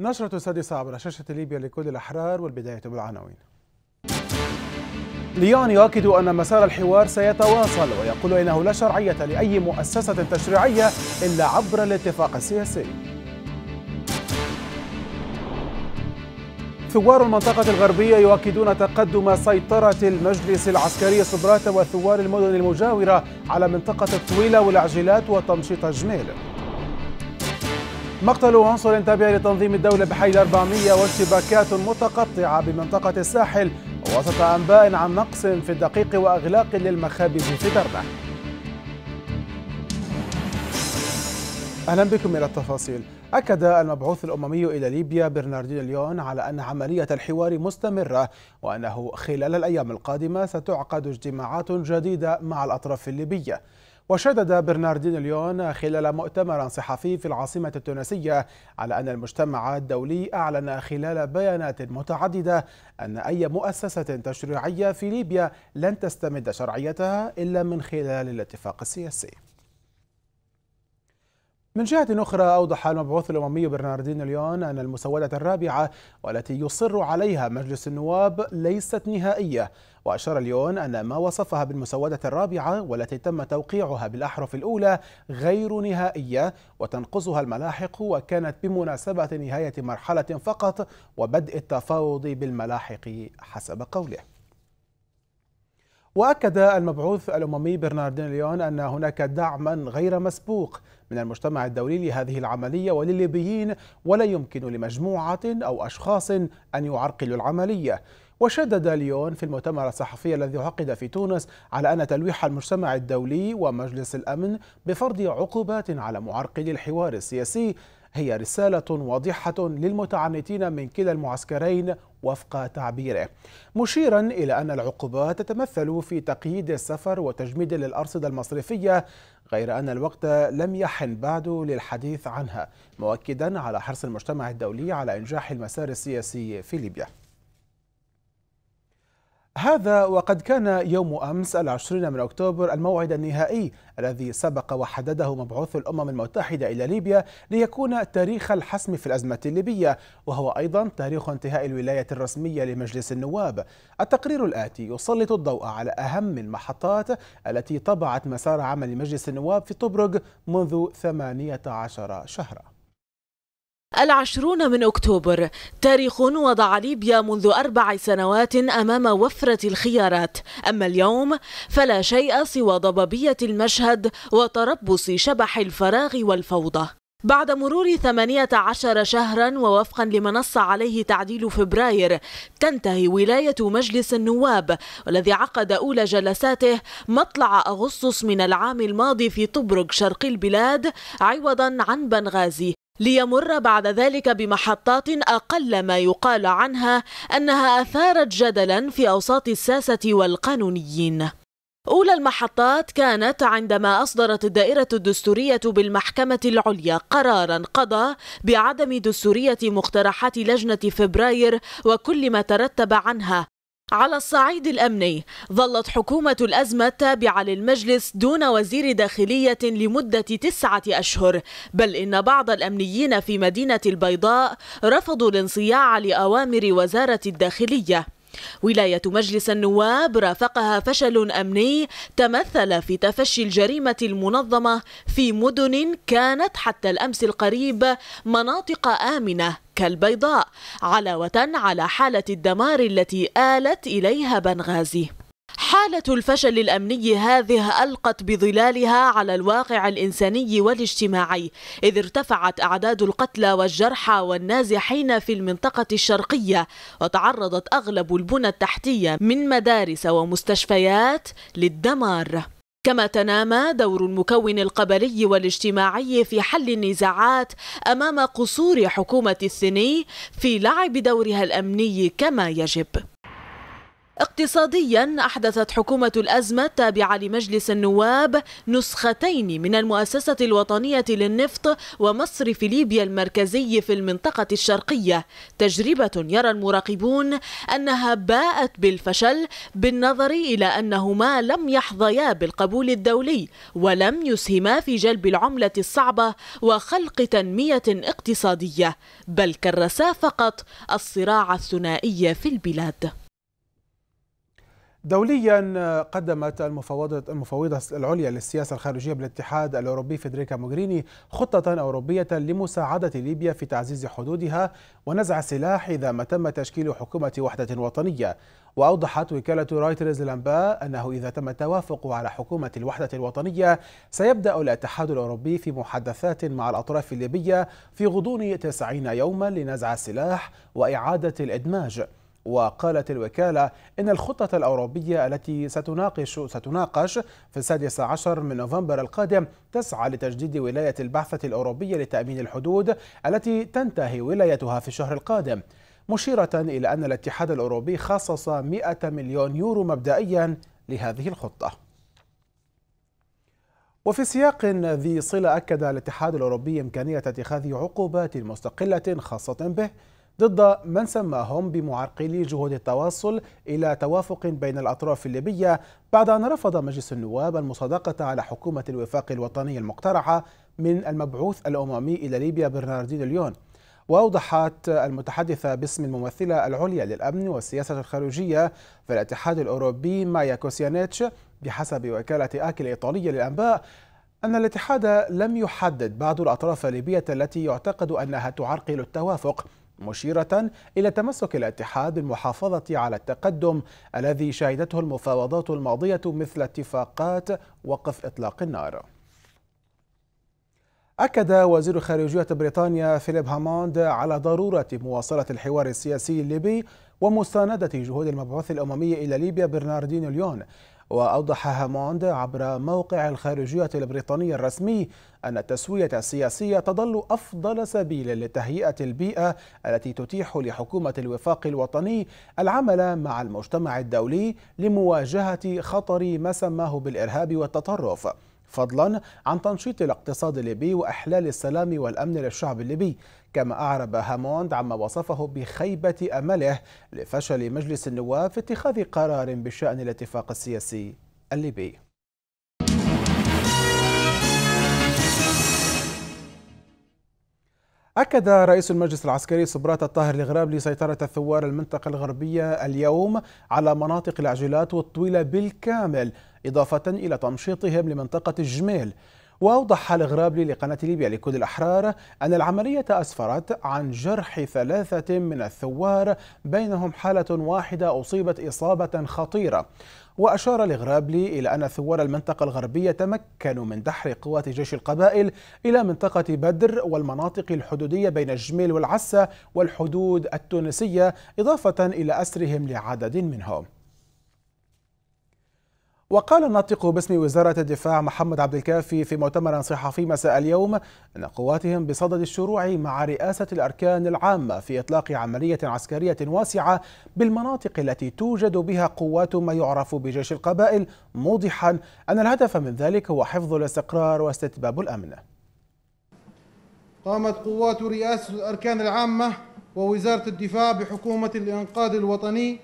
نشرة السادسة عبر شاشة ليبيا لكل الأحرار والبداية بالعناوين ليون يؤكد أن مسار الحوار سيتواصل ويقول إنه لا شرعية لأي مؤسسة تشريعية إلا عبر الاتفاق السياسي ثوار المنطقة الغربية يؤكدون تقدم سيطرة المجلس العسكري صبرات وثوار المدن المجاورة على منطقة الطويلة والعجلات وتمشيط جميل مقتل عنصر تابع لتنظيم الدولة بحي 400 واشتباكات متقطعة بمنطقة الساحل وسط أنباء عن نقص في الدقيق وأغلاق للمخابز في دربة أهلا بكم إلى التفاصيل أكد المبعوث الأممي إلى ليبيا برناردين ليون على أن عملية الحوار مستمرة وأنه خلال الأيام القادمة ستعقد اجتماعات جديدة مع الأطراف الليبية وشدد برناردين ليون خلال مؤتمر صحفي في العاصمة التونسية على أن المجتمع الدولي أعلن خلال بيانات متعددة أن أي مؤسسة تشريعية في ليبيا لن تستمد شرعيتها إلا من خلال الاتفاق السياسي من جهة أخرى أوضح المبعوث الأممي برناردين ليون أن المسودة الرابعة والتي يصر عليها مجلس النواب ليست نهائية وأشار ليون أن ما وصفها بالمسودة الرابعة والتي تم توقيعها بالأحرف الأولى غير نهائية وتنقصها الملاحق وكانت بمناسبة نهاية مرحلة فقط وبدء التفاوض بالملاحق حسب قوله وأكد المبعوث الأممي برناردين ليون أن هناك دعما غير مسبوق من المجتمع الدولي لهذه العملية ولليبيين ولا يمكن لمجموعة أو أشخاص أن يعرقلوا العملية وشدد ليون في المؤتمر الصحفي الذي عقد في تونس على أن تلويح المجتمع الدولي ومجلس الأمن بفرض عقوبات على معرقلي الحوار السياسي هي رسالة واضحة للمتعنتين من كلا المعسكرين وفق تعبيره مشيرا إلى أن العقوبات تتمثل في تقييد السفر وتجميد للأرصدة المصرفية غير أن الوقت لم يحن بعد للحديث عنها مؤكدا على حرص المجتمع الدولي على إنجاح المسار السياسي في ليبيا هذا وقد كان يوم أمس العشرين من أكتوبر الموعد النهائي الذي سبق وحدده مبعوث الأمم المتحدة إلى ليبيا ليكون تاريخ الحسم في الأزمة الليبية وهو أيضا تاريخ انتهاء الولاية الرسمية لمجلس النواب التقرير الآتي يسلط الضوء على أهم المحطات التي طبعت مسار عمل مجلس النواب في طبرق منذ 18 شهراً العشرون من أكتوبر تاريخ وضع ليبيا منذ أربع سنوات أمام وفرة الخيارات أما اليوم فلا شيء سوى ضبابية المشهد وتربص شبح الفراغ والفوضى بعد مرور 18 شهرا ووفقا لما نص عليه تعديل فبراير تنتهي ولاية مجلس النواب والذي عقد أولى جلساته مطلع أغسطس من العام الماضي في طبرق شرق البلاد عوضا عن بنغازي ليمر بعد ذلك بمحطات أقل ما يقال عنها أنها أثارت جدلا في أوساط الساسة والقانونيين أولى المحطات كانت عندما أصدرت الدائرة الدستورية بالمحكمة العليا قرارا قضى بعدم دستورية مقترحات لجنة فبراير وكل ما ترتب عنها على الصعيد الأمني ظلت حكومة الأزمة التابعة للمجلس دون وزير داخلية لمدة تسعة أشهر بل إن بعض الأمنيين في مدينة البيضاء رفضوا الانصياع لأوامر وزارة الداخلية ولاية مجلس النواب رافقها فشل أمني تمثل في تفشي الجريمة المنظمة في مدن كانت حتى الأمس القريب مناطق آمنة كالبيضاء علاوة على حالة الدمار التي آلت إليها بنغازي حالة الفشل الأمني هذه ألقت بظلالها على الواقع الإنساني والاجتماعي إذ ارتفعت أعداد القتلى والجرحى والنازحين في المنطقة الشرقية وتعرضت أغلب البنى التحتية من مدارس ومستشفيات للدمار كما تنامى دور المكون القبلي والاجتماعي في حل النزاعات أمام قصور حكومة الثني في لعب دورها الأمني كما يجب اقتصاديا أحدثت حكومة الأزمة التابعة لمجلس النواب نسختين من المؤسسة الوطنية للنفط ومصرف ليبيا المركزي في المنطقة الشرقية تجربة يرى المراقبون أنها باءت بالفشل بالنظر إلى أنهما لم يحظيا بالقبول الدولي ولم يسهما في جلب العملة الصعبة وخلق تنمية اقتصادية بل كرسا فقط الصراع الثنائي في البلاد دوليا قدمت المفوضة المفوضة العليا للسياسة الخارجية بالاتحاد الأوروبي فيدريكا موغريني خطة أوروبية لمساعدة ليبيا في تعزيز حدودها ونزع سلاح إذا ما تم تشكيل حكومة وحدة وطنية وأوضحت وكالة رايترز الأنباء أنه إذا تم التوافق على حكومة الوحدة الوطنية سيبدأ الاتحاد الأوروبي في محادثات مع الأطراف الليبية في غضون 90 يوما لنزع السلاح وإعادة الإدماج وقالت الوكالة إن الخطة الأوروبية التي ستناقش ستناقش في السادس عشر من نوفمبر القادم تسعى لتجديد ولاية البعثة الأوروبية لتأمين الحدود التي تنتهي ولايتها في الشهر القادم مشيرة إلى أن الاتحاد الأوروبي خصص 100 مليون يورو مبدئيا لهذه الخطة وفي سياق ذي صلة أكد الاتحاد الأوروبي إمكانية اتخاذ عقوبات مستقلة خاصة به ضد من سماهم بمعرقلي جهود التواصل إلى توافق بين الأطراف الليبية بعد أن رفض مجلس النواب المصادقة على حكومة الوفاق الوطني المقترحة من المبعوث الأممي إلى ليبيا برناردين ليون وأوضحت المتحدثة باسم الممثلة العليا للأمن والسياسة الخارجية في الاتحاد الأوروبي مايا كوسيانيتش بحسب وكالة آكل الإيطالية للأنباء أن الاتحاد لم يحدد بعض الأطراف الليبية التي يعتقد أنها تعرقل التوافق مشيرة إلى تمسك الاتحاد بالمحافظة على التقدم الذي شهدته المفاوضات الماضية مثل اتفاقات وقف إطلاق النار أكد وزير خارجية بريطانيا فيليب هاموند على ضرورة مواصلة الحوار السياسي الليبي ومساندة جهود المبعوث الأممي إلى ليبيا برناردينو ليون وأوضح هاموند عبر موقع الخارجية البريطاني الرسمي أن التسوية السياسية تظل أفضل سبيل لتهيئة البيئة التي تتيح لحكومة الوفاق الوطني العمل مع المجتمع الدولي لمواجهة خطر ما سماه بالإرهاب والتطرف فضلا عن تنشيط الاقتصاد الليبي وإحلال السلام والأمن للشعب الليبي كما أعرب هاموند عما وصفه بخيبة أمله لفشل مجلس النواب في اتخاذ قرار بشأن الاتفاق السياسي الليبي أكد رئيس المجلس العسكري صبرات الطاهر الغراب لسيطرة الثوار المنطقة الغربية اليوم على مناطق العجلات والطويلة بالكامل إضافة إلى تمشيطهم لمنطقة الجميل وأوضح الغرابلي لقناة ليبيا لكود الأحرار أن العملية أسفرت عن جرح ثلاثة من الثوار بينهم حالة واحدة أصيبت إصابة خطيرة وأشار الغرابلي إلى أن ثوار المنطقة الغربية تمكنوا من دحر قوات جيش القبائل إلى منطقة بدر والمناطق الحدودية بين الجميل والعسة والحدود التونسية إضافة إلى أسرهم لعدد منهم وقال الناطق باسم وزارة الدفاع محمد عبد الكافي في مؤتمر صحفي مساء اليوم أن قواتهم بصدد الشروع مع رئاسة الأركان العامة في إطلاق عملية عسكرية واسعة بالمناطق التي توجد بها قوات ما يعرف بجيش القبائل موضحا أن الهدف من ذلك هو حفظ الاستقرار واستتباب الأمن قامت قوات رئاسة الأركان العامة ووزارة الدفاع بحكومة الإنقاذ الوطني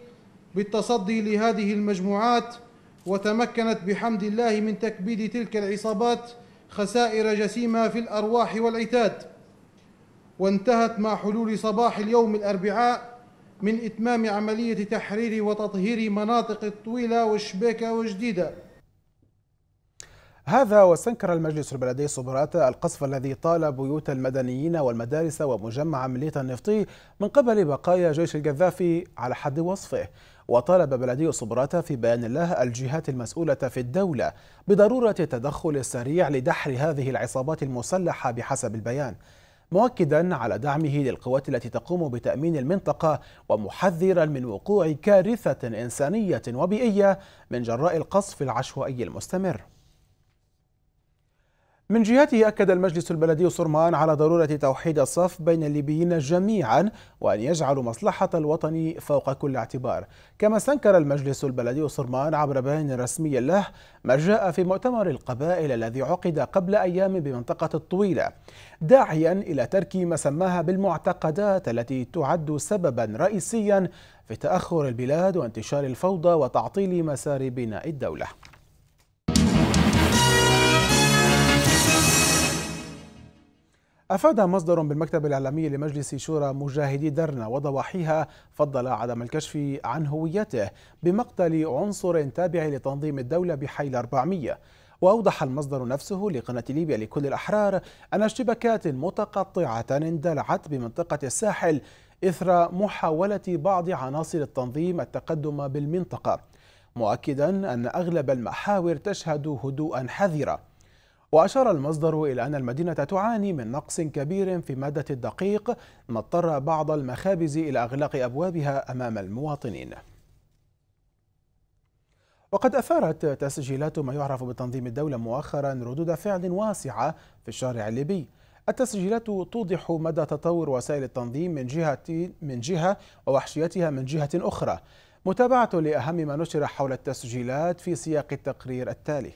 بالتصدي لهذه المجموعات وتمكنت بحمد الله من تكبيد تلك العصابات خسائر جسيمه في الارواح والعتاد وانتهت مع حلول صباح اليوم الاربعاء من اتمام عمليه تحرير وتطهير مناطق الطويله والشبيكه وجديده هذا واستنكر المجلس البلدي صبرات القصف الذي طال بيوت المدنيين والمدارس ومجمع ملية النفطي من قبل بقايا جيش القذافي على حد وصفه وطالب بلدي صبرات في بيان له الجهات المسؤولة في الدولة بضرورة التدخل السريع لدحر هذه العصابات المسلحة بحسب البيان مؤكدا على دعمه للقوات التي تقوم بتأمين المنطقة ومحذرا من وقوع كارثة إنسانية وبيئية من جراء القصف العشوائي المستمر من جهته أكد المجلس البلدي صرمان على ضرورة توحيد الصف بين الليبيين جميعا وأن يجعلوا مصلحة الوطن فوق كل اعتبار كما استنكر المجلس البلدي صرمان عبر بيان رسمي له ما جاء في مؤتمر القبائل الذي عقد قبل أيام بمنطقة الطويلة داعيا إلى ترك ما سماها بالمعتقدات التي تعد سببا رئيسيا في تأخر البلاد وانتشار الفوضى وتعطيل مسار بناء الدولة أفاد مصدر بالمكتب الإعلامي لمجلس شورى مجاهدي درنا وضواحيها فضل عدم الكشف عن هويته بمقتل عنصر تابع لتنظيم الدولة بحيل 400 وأوضح المصدر نفسه لقناة ليبيا لكل الأحرار أن اشتباكات متقطعة اندلعت بمنطقة الساحل إثر محاولة بعض عناصر التنظيم التقدم بالمنطقة مؤكدا أن أغلب المحاور تشهد هدوءا حذرا وأشار المصدر إلى أن المدينة تعاني من نقص كبير في مادة الدقيق ما اضطر بعض المخابز إلى إغلاق أبوابها أمام المواطنين وقد أثارت تسجيلات ما يعرف بتنظيم الدولة مؤخرا ردود فعل واسعة في الشارع الليبي التسجيلات توضح مدى تطور وسائل التنظيم من جهة من جهة ووحشيتها من جهة أخرى متابعة لأهم ما نشر حول التسجيلات في سياق التقرير التالي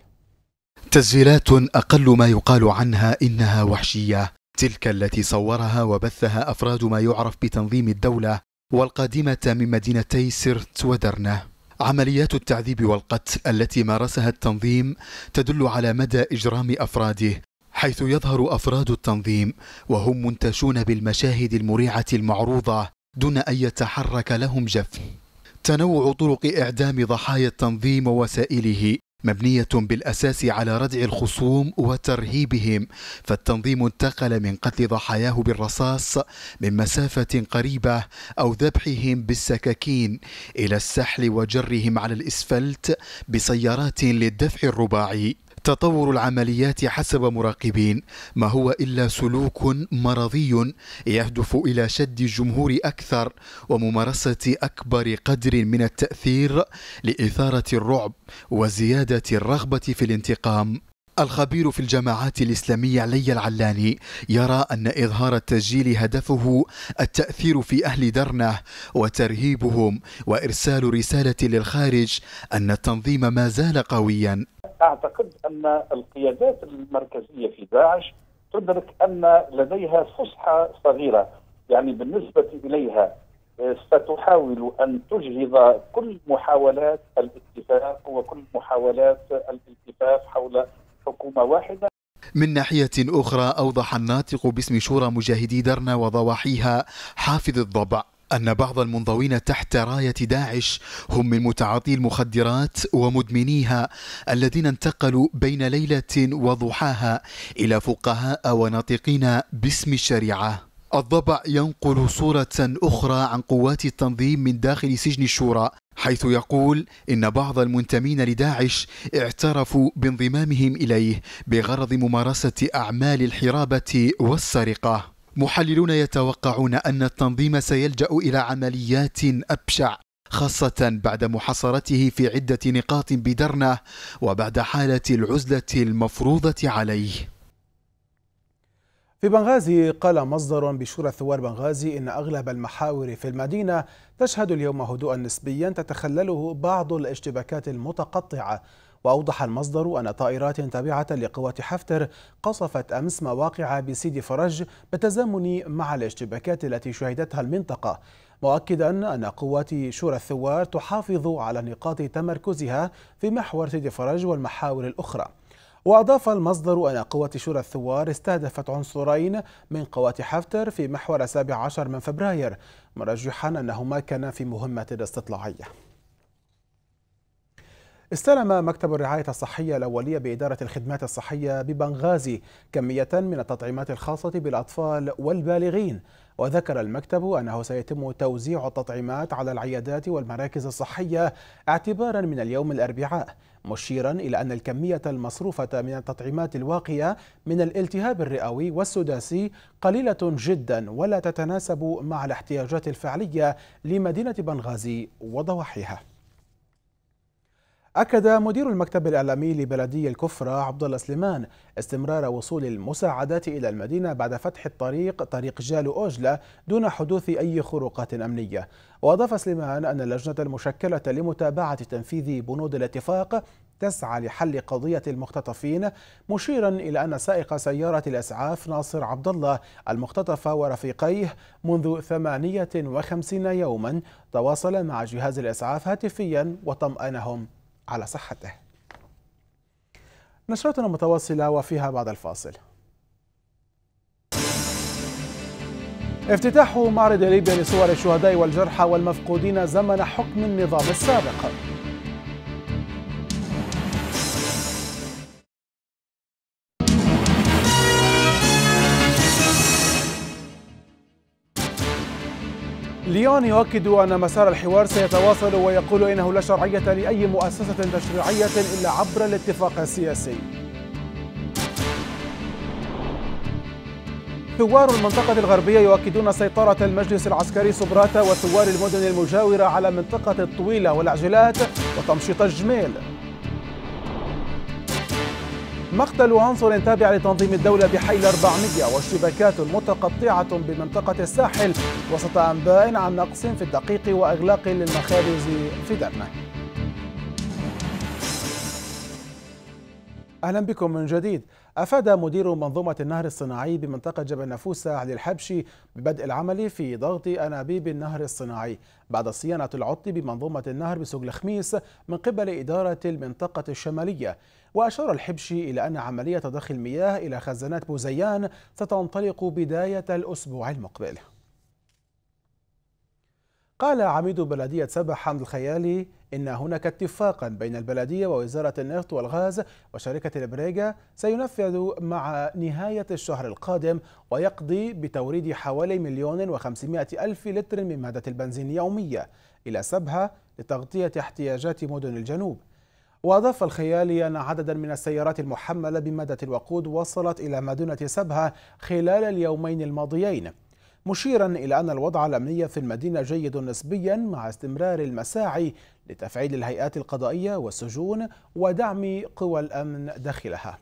تسجيلات أقل ما يقال عنها إنها وحشية تلك التي صورها وبثها أفراد ما يعرف بتنظيم الدولة والقادمة من مدينتي سرت ودرنة عمليات التعذيب والقتل التي مارسها التنظيم تدل على مدى إجرام أفراده حيث يظهر أفراد التنظيم وهم منتشون بالمشاهد المريعة المعروضة دون أن يتحرك لهم جفن تنوع طرق إعدام ضحايا التنظيم ووسائله مبنية بالأساس على ردع الخصوم وترهيبهم فالتنظيم انتقل من قتل ضحاياه بالرصاص من مسافة قريبة أو ذبحهم بالسكاكين إلى السحل وجرهم على الإسفلت بسيارات للدفع الرباعي تطور العمليات حسب مراقبين ما هو إلا سلوك مرضي يهدف إلى شد الجمهور أكثر وممارسة أكبر قدر من التأثير لإثارة الرعب وزيادة الرغبة في الانتقام الخبير في الجماعات الإسلامية علي العلاني يرى أن إظهار التسجيل هدفه التأثير في أهل درنه وترهيبهم وإرسال رسالة للخارج أن التنظيم ما زال قويا أعتقد أن القيادات المركزية في داعش تدرك أن لديها فسحة صغيرة يعني بالنسبة إليها آه، ستحاول أن تجهض كل محاولات الاتفاق وكل محاولات الالتفاف حول حكومة واحدة من ناحية أخرى أوضح الناطق باسم شورى مجاهدي درنا وضواحيها حافظ الضبع أن بعض المنضوين تحت راية داعش هم من متعاطي المخدرات ومدمنيها الذين انتقلوا بين ليلة وضحاها إلى فقهاء وناطقين باسم الشريعة الضبع ينقل صورة أخرى عن قوات التنظيم من داخل سجن الشورى حيث يقول إن بعض المنتمين لداعش اعترفوا بانضمامهم إليه بغرض ممارسة أعمال الحرابة والسرقة محللون يتوقعون أن التنظيم سيلجأ إلى عمليات أبشع خاصة بعد محاصرته في عدة نقاط بدرنة وبعد حالة العزلة المفروضة عليه في بنغازي قال مصدر بشورى ثوار بنغازي إن أغلب المحاور في المدينة تشهد اليوم هدوءا نسبيا تتخلله بعض الاشتباكات المتقطعة وأوضح المصدر أن طائرات تابعة لقوات حفتر قصفت أمس مواقع بسيدي فرج بالتزامن مع الاشتباكات التي شهدتها المنطقة مؤكدا أن قوات شورى الثوار تحافظ على نقاط تمركزها في محور سيدي فرج والمحاور الأخرى وأضاف المصدر أن قوة شورى الثوار استهدفت عنصرين من قوات حفتر في محور 17 من فبراير مرجحا أنهما كانا في مهمة استطلاعية استلم مكتب الرعاية الصحية الأولية بإدارة الخدمات الصحية ببنغازي كمية من التطعيمات الخاصة بالأطفال والبالغين وذكر المكتب أنه سيتم توزيع التطعيمات على العيادات والمراكز الصحية اعتبارا من اليوم الأربعاء مشيرا إلى أن الكمية المصروفة من التطعيمات الواقية من الالتهاب الرئوي والسداسي قليلة جدا ولا تتناسب مع الاحتياجات الفعلية لمدينة بنغازي وضواحيها أكد مدير المكتب الإعلامي لبلدية الكفرة عبد الله سليمان استمرار وصول المساعدات إلى المدينة بعد فتح الطريق طريق جالو أوجلا دون حدوث أي خروقات أمنية وأضاف سليمان أن اللجنة المشكلة لمتابعة تنفيذ بنود الاتفاق تسعى لحل قضية المختطفين مشيرا إلى أن سائق سيارة الأسعاف ناصر عبد الله المختطف ورفيقيه منذ 58 يوما تواصل مع جهاز الأسعاف هاتفيا وطمأنهم على صحته نشرتنا متواصلة وفيها بعد الفاصل افتتاح معرض ليبيا لصور الشهداء والجرحى والمفقودين زمن حكم النظام السابق ليون يؤكد أن مسار الحوار سيتواصل ويقول إنه لا شرعية لأي مؤسسة تشريعية إلا عبر الاتفاق السياسي ثوار المنطقة الغربية يؤكدون سيطرة المجلس العسكري صبراتا وثوار المدن المجاورة على منطقة الطويلة والعجلات وتمشيط الجميل مقتل عنصر تابع لتنظيم الدولة بحي 400 واشتباكات متقطعة بمنطقة الساحل وسط أنباء عن نقص في الدقيق وإغلاق للمخابز في درنة أهلا بكم من جديد أفاد مدير منظومة النهر الصناعي بمنطقة جبل نافوسة علي الحبشي ببدء العمل في ضغط أنابيب النهر الصناعي بعد صيانة العطل بمنظومة النهر بسوق الخميس من قبل إدارة المنطقة الشمالية وأشار الحبشي إلى أن عملية ضخ المياه إلى خزانات بوزيان ستنطلق بداية الأسبوع المقبل قال عميد بلدية سبع حمد الخيالي إن هناك اتفاقا بين البلدية ووزارة النفط والغاز وشركة البريجا سينفذ مع نهاية الشهر القادم ويقضي بتوريد حوالي مليون وخمسمائة ألف لتر من مادة البنزين يومية إلى سبها لتغطية احتياجات مدن الجنوب وأضاف الخيالي أن عددا من السيارات المحملة بمادة الوقود وصلت إلى مدينة سبها خلال اليومين الماضيين مشيرا إلى أن الوضع الأمني في المدينة جيد نسبيا مع استمرار المساعي لتفعيل الهيئات القضائية والسجون ودعم قوى الأمن داخلها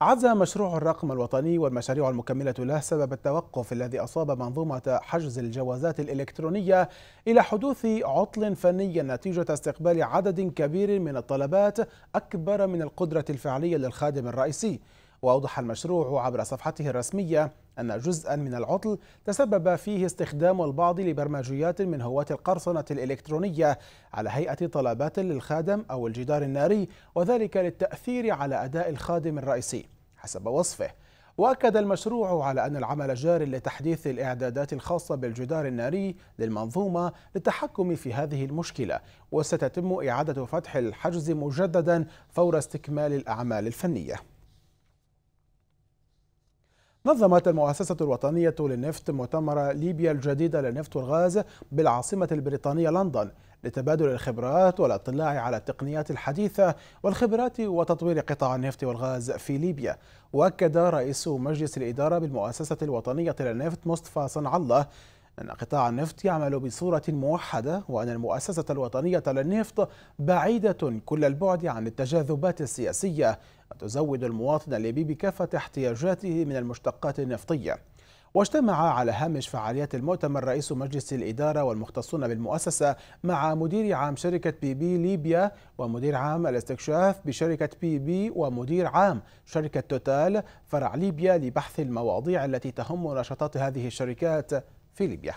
عزى مشروع الرقم الوطني والمشاريع المكملة له سبب التوقف الذي أصاب منظومة حجز الجوازات الإلكترونية إلى حدوث عطل فني نتيجة استقبال عدد كبير من الطلبات أكبر من القدرة الفعلية للخادم الرئيسي وأوضح المشروع عبر صفحته الرسمية أن جزءا من العطل تسبب فيه استخدام البعض لبرمجيات من هواة القرصنة الإلكترونية على هيئة طلبات للخادم أو الجدار الناري وذلك للتأثير على أداء الخادم الرئيسي حسب وصفه وأكد المشروع على أن العمل جار لتحديث الإعدادات الخاصة بالجدار الناري للمنظومة للتحكم في هذه المشكلة وستتم إعادة فتح الحجز مجددا فور استكمال الأعمال الفنية نظمت المؤسسة الوطنية للنفط مؤتمر ليبيا الجديدة للنفط والغاز بالعاصمة البريطانية لندن لتبادل الخبرات والاطلاع على التقنيات الحديثة والخبرات وتطوير قطاع النفط والغاز في ليبيا وأكد رئيس مجلس الإدارة بالمؤسسة الوطنية للنفط مصطفى صنع الله أن قطاع النفط يعمل بصورة موحدة وأن المؤسسة الوطنية للنفط بعيدة كل البعد عن التجاذبات السياسية وتزود المواطن الليبي بكافة احتياجاته من المشتقات النفطية واجتمع على هامش فعاليات المؤتمر رئيس مجلس الإدارة والمختصون بالمؤسسة مع مدير عام شركة بي بي ليبيا ومدير عام الاستكشاف بشركة بي بي ومدير عام شركة توتال فرع ليبيا لبحث المواضيع التي تهم نشاطات هذه الشركات في ليبيا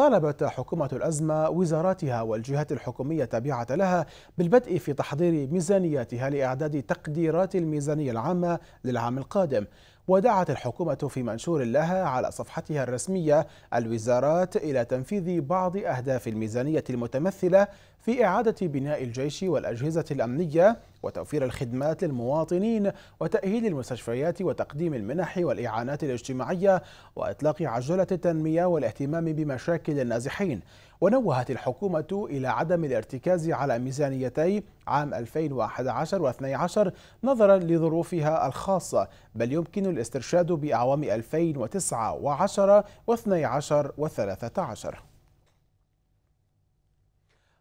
طالبت حكومة الأزمة وزاراتها والجهات الحكومية التابعة لها بالبدء في تحضير ميزانياتها لإعداد تقديرات الميزانية العامة للعام القادم ودعت الحكومة في منشور لها على صفحتها الرسمية الوزارات إلى تنفيذ بعض أهداف الميزانية المتمثلة في إعادة بناء الجيش والأجهزة الأمنية وتوفير الخدمات للمواطنين وتأهيل المستشفيات وتقديم المنح والإعانات الاجتماعية وإطلاق عجلة التنمية والاهتمام بمشاكل النازحين ونوهت الحكومة إلى عدم الارتكاز على ميزانيتي عام 2011 و12 نظرا لظروفها الخاصة بل يمكن الاسترشاد بأعوام 2009 و10 و12 و13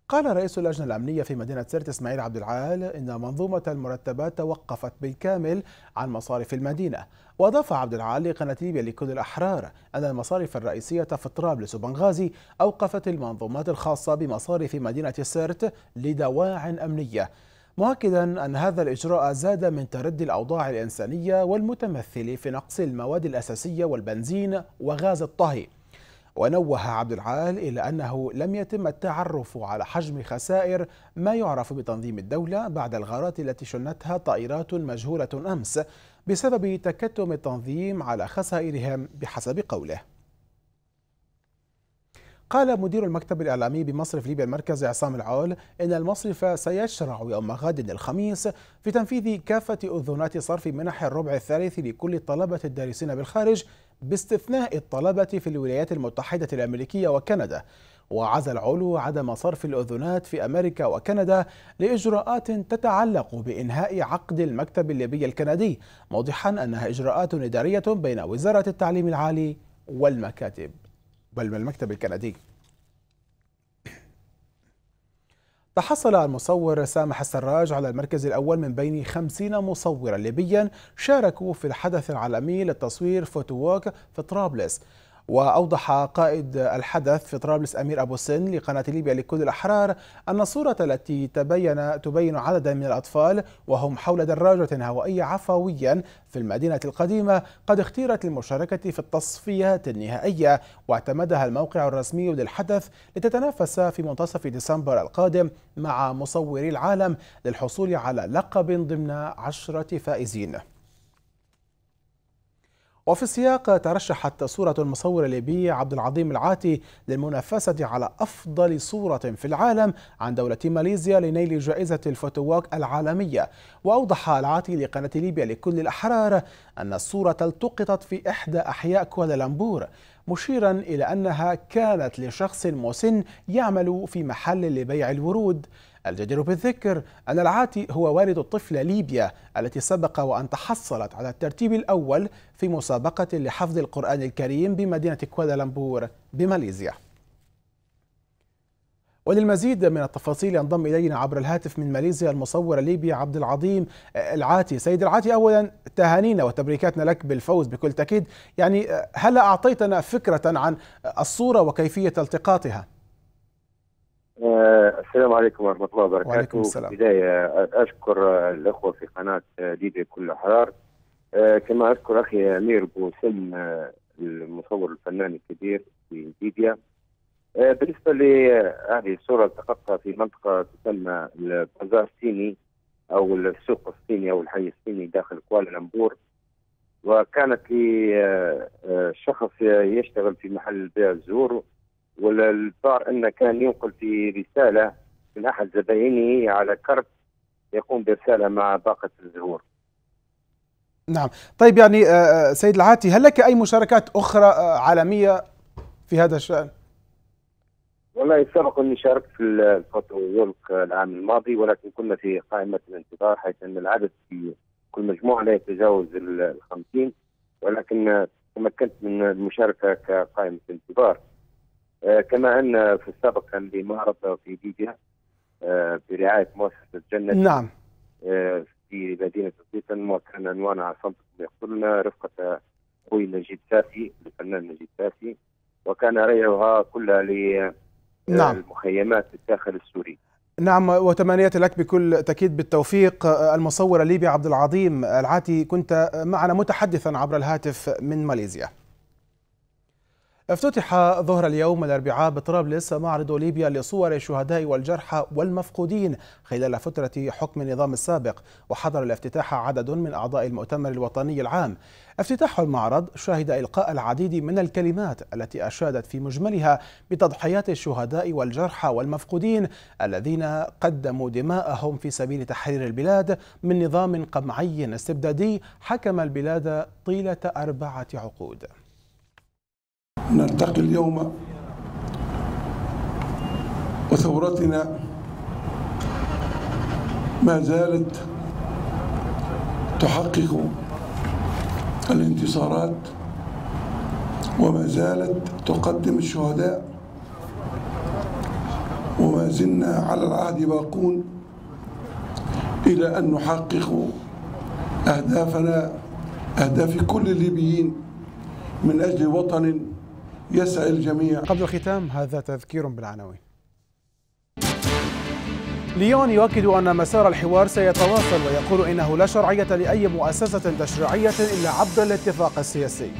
قال رئيس اللجنة الأمنية في مدينة سرت إسماعيل عبد العال إن منظومة المرتبات توقفت بالكامل عن مصارف المدينة وأضاف عبد العال لقناة ليبيا لكل الأحرار أن المصارف الرئيسية في طرابلس وبنغازي أوقفت المنظومات الخاصة بمصارف مدينة سرت لدواع أمنية مؤكدا أن هذا الإجراء زاد من تردي الأوضاع الإنسانية والمتمثل في نقص المواد الأساسية والبنزين وغاز الطهي ونوه عبد العال إلى أنه لم يتم التعرف على حجم خسائر ما يعرف بتنظيم الدولة بعد الغارات التي شنتها طائرات مجهولة أمس بسبب تكتم التنظيم على خسائرهم بحسب قوله قال مدير المكتب الإعلامي بمصرف ليبيا المركزي عصام العول إن المصرف سيشرع يوم غد الخميس في تنفيذ كافة أذونات صرف منح الربع الثالث لكل طلبة الدارسين بالخارج باستثناء الطلبة في الولايات المتحدة الأمريكية وكندا وعزى العلو عدم صرف الأذنات في أمريكا وكندا لإجراءات تتعلق بإنهاء عقد المكتب الليبي الكندي موضحا أنها إجراءات إدارية بين وزارة التعليم العالي والمكاتب بل المكتب الكندي فحصل المصور سامح السراج على المركز الأول من بين 50 مصورا ليبيا شاركوا في الحدث العالمي للتصوير فوتووك في طرابلس وأوضح قائد الحدث في طرابلس أمير أبو سن لقناة ليبيا لكل الأحرار أن الصورة التي تبين تبين عددا من الأطفال وهم حول دراجة هوائية عفويا في المدينة القديمة قد اختيرت للمشاركة في التصفيات النهائية واعتمدها الموقع الرسمي للحدث لتتنافس في منتصف ديسمبر القادم مع مصوري العالم للحصول على لقب ضمن عشرة فائزين وفي السياق ترشحت صورة المصور الليبي عبد العظيم العاتي للمنافسة على أفضل صورة في العالم عن دولة ماليزيا لنيل جائزة الفوتوواك العالمية وأوضح العاتي لقناة ليبيا لكل الأحرار أن الصورة التقطت في إحدى أحياء كوالالمبور مشيرا إلى أنها كانت لشخص مسن يعمل في محل لبيع الورود الجدير بالذكر أن العاتي هو والد الطفلة ليبيا التي سبق وأن تحصلت على الترتيب الأول في مسابقة لحفظ القرآن الكريم بمدينة كوالالمبور بماليزيا وللمزيد من التفاصيل ينضم إلينا عبر الهاتف من ماليزيا المصور الليبي عبد العظيم آه، العاتي سيد العاتي أولا تهانينا وتبريكاتنا لك بالفوز بكل تأكيد يعني آه، هل أعطيتنا فكرة عن الصورة وكيفية التقاطها؟ آه، السلام عليكم ورحمة الله وبركاته وعليكم السلام بداية آه، أشكر آه، الأخوة في قناة دي دي كل حرار كما أشكر أخي أمير سلم المصور الفنان الكبير في ليبيا بالنسبة لهذه الصورة التقطتها في منطقة تسمى البازار الصيني أو السوق الصيني أو الحي الصيني داخل كوالالمبور وكانت لشخص يشتغل في محل بيع الزهور والبار انه كان ينقل في رساله من احد زباينه على كرت يقوم برساله مع باقه الزهور. نعم، طيب يعني آه، آه، سيد العاتي هل لك اي مشاركات اخرى آه، عالميه في هذا الشان؟ والله سبق اني شاركت في الفوتوولك العام الماضي ولكن كنا في قائمه الانتظار حيث ان العدد في كل مجموعه لا يتجاوز ال 50 ولكن تمكنت من المشاركه كقائمه انتظار. آه، كما ان في السابق كان لي معرض في ليبيا آه، برعايه مؤسسه الجنه نعم آه، في مدينه السيسن وكان عنوانها صمتكم يقتلنا رفقه اخوي نجيب سافي الفنان نجيب سافي وكان ريعها كلها للمخيمات نعم. الداخل السوري نعم وتمنيات لك بكل تأكيد بالتوفيق المصور الليبي عبد العظيم العاتي كنت معنا متحدثا عبر الهاتف من ماليزيا افتتح ظهر اليوم الأربعاء بطرابلس معرض ليبيا لصور الشهداء والجرحى والمفقودين خلال فترة حكم النظام السابق وحضر الافتتاح عدد من أعضاء المؤتمر الوطني العام افتتاح المعرض شهد إلقاء العديد من الكلمات التي أشادت في مجملها بتضحيات الشهداء والجرحى والمفقودين الذين قدموا دماءهم في سبيل تحرير البلاد من نظام قمعي استبدادي حكم البلاد طيلة أربعة عقود نلتقي اليوم وثورتنا ما زالت تحقق الانتصارات وما زالت تقدم الشهداء وما زلنا على العهد باقون إلى أن نحقق أهدافنا أهداف كل الليبيين من أجل وطن يسعى الجميع قبل الختام هذا تذكير بالعناوين ليون يؤكد أن مسار الحوار سيتواصل ويقول إنه لا شرعية لأي مؤسسة تشريعية إلا عبر الاتفاق السياسي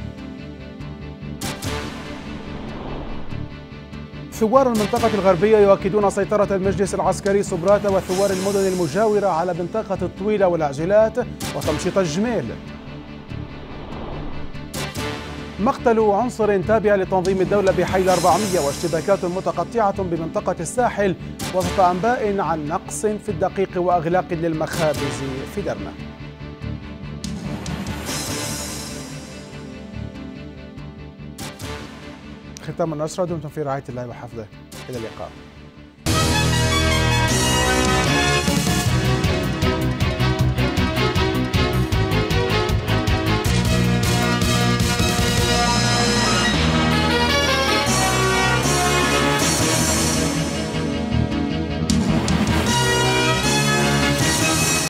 ثوار المنطقة الغربية يؤكدون سيطرة المجلس العسكري صبرات وثوار المدن المجاورة على منطقة الطويلة والعجلات وتمشيط الجميل مقتل عنصر تابع لتنظيم الدولة بحي 400 واشتباكات متقطعة بمنطقة الساحل وسط أنباء عن نقص في الدقيق وأغلاق للمخابز في درنا ختام النشرة دمتم في رعاية الله وحفظه إلى اللقاء